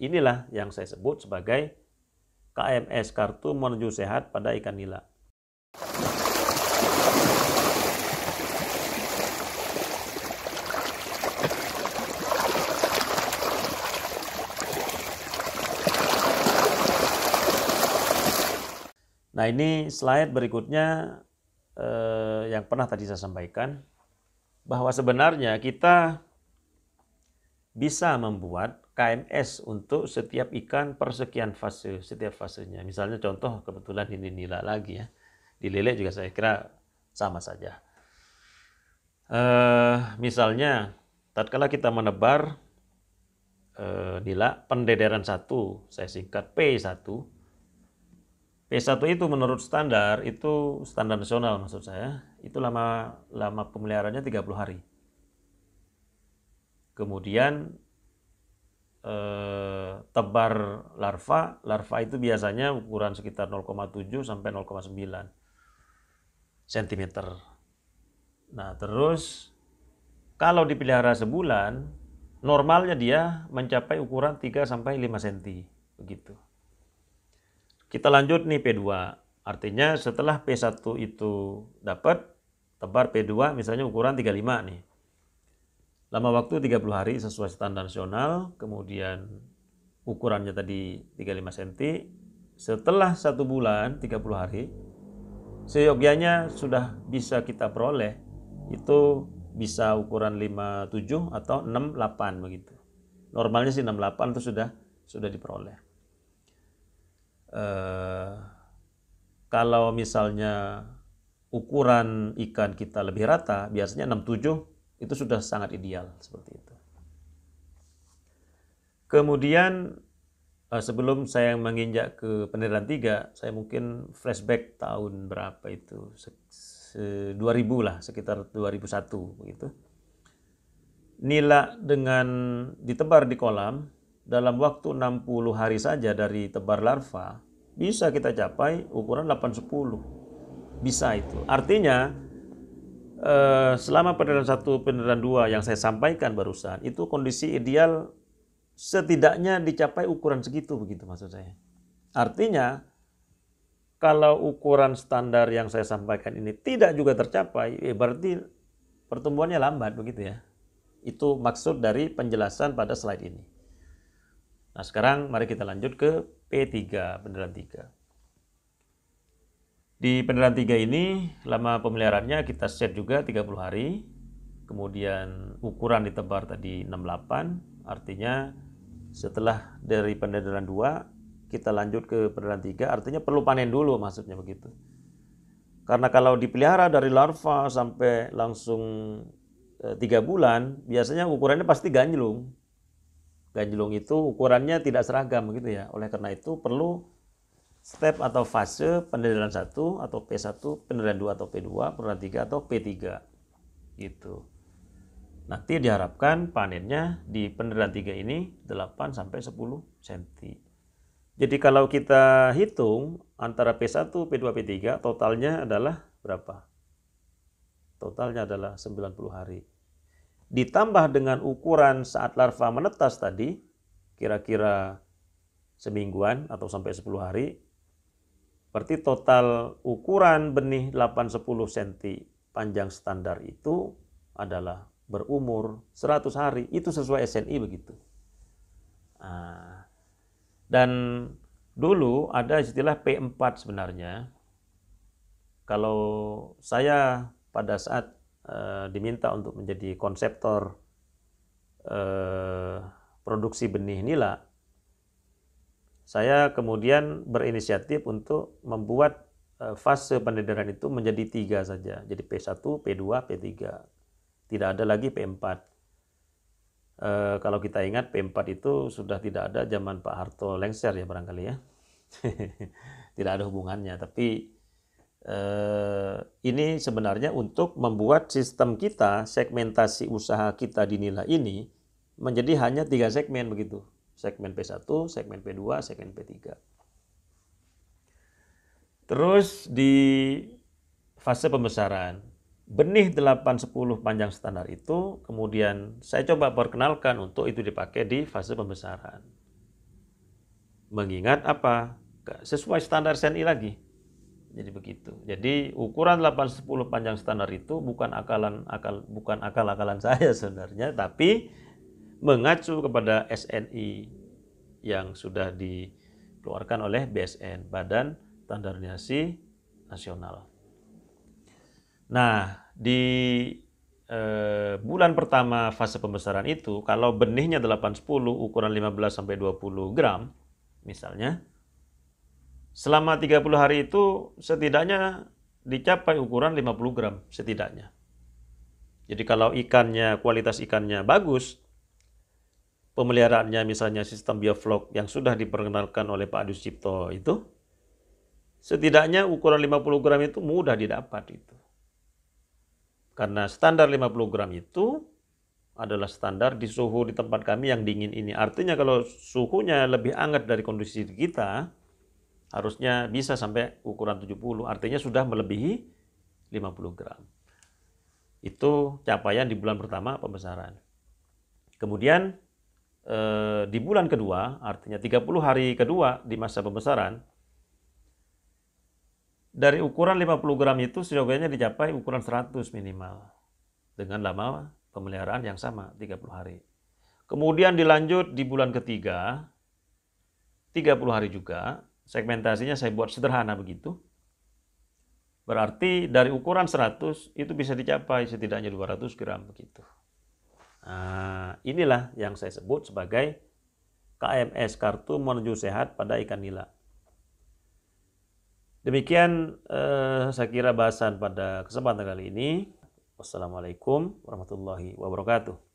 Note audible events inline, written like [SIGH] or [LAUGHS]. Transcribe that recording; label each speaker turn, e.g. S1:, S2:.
S1: inilah yang saya sebut sebagai KMS kartu menuju sehat pada ikan nila. Nah ini slide berikutnya eh, yang pernah tadi saya sampaikan bahwa sebenarnya kita bisa membuat KMS untuk setiap ikan persekian fase, setiap fasenya. Misalnya contoh kebetulan ini nila lagi ya. Di lele juga saya kira sama saja. Uh, misalnya tatkala kita menebar uh, nila pendederan satu saya singkat P1 P1 itu menurut standar itu standar nasional maksud saya itu lama lama pemeliharannya 30 hari kemudian eh, tebar larva, larva itu biasanya ukuran sekitar 0,7 sampai 0,9 cm. Nah, terus kalau dipelihara sebulan, normalnya dia mencapai ukuran 3 sampai 5 cm, begitu. Kita lanjut nih P2. Artinya setelah P1 itu dapat tebar P2 misalnya ukuran 35 nih. Lama waktu 30 hari sesuai standar nasional, kemudian ukurannya tadi 35 cm. Setelah satu bulan 30 hari, seyogianya sudah bisa kita peroleh itu bisa ukuran 57 atau 68 begitu. Normalnya sih 68 itu sudah sudah diperoleh. Uh, kalau misalnya ukuran ikan kita lebih rata, biasanya 67 itu sudah sangat ideal seperti itu. Kemudian eh, sebelum saya menginjak ke penderitaan tiga, saya mungkin flashback tahun berapa itu, 2000 lah, sekitar 2001 begitu. Nila dengan ditebar di kolam, dalam waktu 60 hari saja dari tebar larva, bisa kita capai ukuran 810. Bisa itu. Artinya, Eh, selama peneran satu, peneran dua yang saya sampaikan barusan, itu kondisi ideal setidaknya dicapai ukuran segitu, begitu maksud saya. Artinya, kalau ukuran standar yang saya sampaikan ini tidak juga tercapai, eh, berarti pertumbuhannya lambat, begitu ya. Itu maksud dari penjelasan pada slide ini. Nah, sekarang mari kita lanjut ke P3, peneran 3. Di peneran 3 ini, lama pemeliharannya kita set juga 30 hari. Kemudian ukuran ditebar tadi 68, artinya setelah dari peneran 2, kita lanjut ke peneran 3, artinya perlu panen dulu maksudnya begitu. Karena kalau dipelihara dari larva sampai langsung eh, tiga bulan, biasanya ukurannya pasti ganjlung. Ganjlung itu ukurannya tidak seragam begitu ya. Oleh karena itu perlu step atau fase penilaian 1 atau P1, penilaian 2 atau P2, penilaian 3 atau P3. Gitu. Nanti diharapkan panennya di penilaian 3 ini 8 sampai 10 cm. Jadi kalau kita hitung antara P1, P2, P3 totalnya adalah berapa? Totalnya adalah 90 hari. Ditambah dengan ukuran saat larva menetas tadi, kira-kira semingguan atau sampai 10 hari, Berarti total ukuran benih 8-10 cm panjang standar itu adalah berumur 100 hari. Itu sesuai SNI begitu. Ah. dan dulu ada istilah P4 sebenarnya. Kalau saya pada saat e, diminta untuk menjadi konseptor e, produksi benih nila, saya kemudian berinisiatif untuk membuat eh, fase pendederan itu menjadi tiga saja. Jadi P1, P2, P3. Tidak ada lagi P4. E, eh, kalau kita ingat P4 itu sudah tidak ada zaman Pak Harto lengser ya barangkali ya. [LAUGHS] tidak ada hubungannya. Tapi e, ini sebenarnya untuk membuat sistem kita, segmentasi usaha kita dinilai ini menjadi hanya tiga segmen begitu segmen P1, segmen P2, segmen P3. Terus di fase pembesaran, benih 810 panjang standar itu kemudian saya coba perkenalkan untuk itu dipakai di fase pembesaran. Mengingat apa? Sesuai standar SNI lagi. Jadi begitu. Jadi ukuran 810 panjang standar itu bukan akalan akal bukan akal-akalan saya [LAUGHS] sebenarnya, tapi mengacu kepada SNI yang sudah dikeluarkan oleh BSN, Badan Standarisasi Nasional. Nah, di eh, bulan pertama fase pembesaran itu, kalau benihnya 810 ukuran 15 sampai 20 gram misalnya, selama 30 hari itu setidaknya dicapai ukuran 50 gram setidaknya. Jadi kalau ikannya kualitas ikannya bagus, pemeliharaannya misalnya sistem bioflok yang sudah diperkenalkan oleh Pak Adi Cipto itu setidaknya ukuran 50 gram itu mudah didapat itu. Karena standar 50 gram itu adalah standar di suhu di tempat kami yang dingin ini. Artinya kalau suhunya lebih hangat dari kondisi kita, harusnya bisa sampai ukuran 70, artinya sudah melebihi 50 gram. Itu capaian di bulan pertama pembesaran. Kemudian Eh, di bulan kedua, artinya 30 hari kedua di masa pembesaran, dari ukuran 50 gram itu seyogianya dicapai ukuran 100 minimal dengan lama pemeliharaan yang sama 30 hari. Kemudian dilanjut di bulan ketiga 30 hari juga segmentasinya saya buat sederhana begitu. Berarti dari ukuran 100 itu bisa dicapai setidaknya 200 gram begitu. Ah, inilah yang saya sebut sebagai KMS, Kartu Menuju Sehat pada Ikan Nila. Demikian eh, saya kira bahasan pada kesempatan kali ini. Wassalamualaikum warahmatullahi wabarakatuh.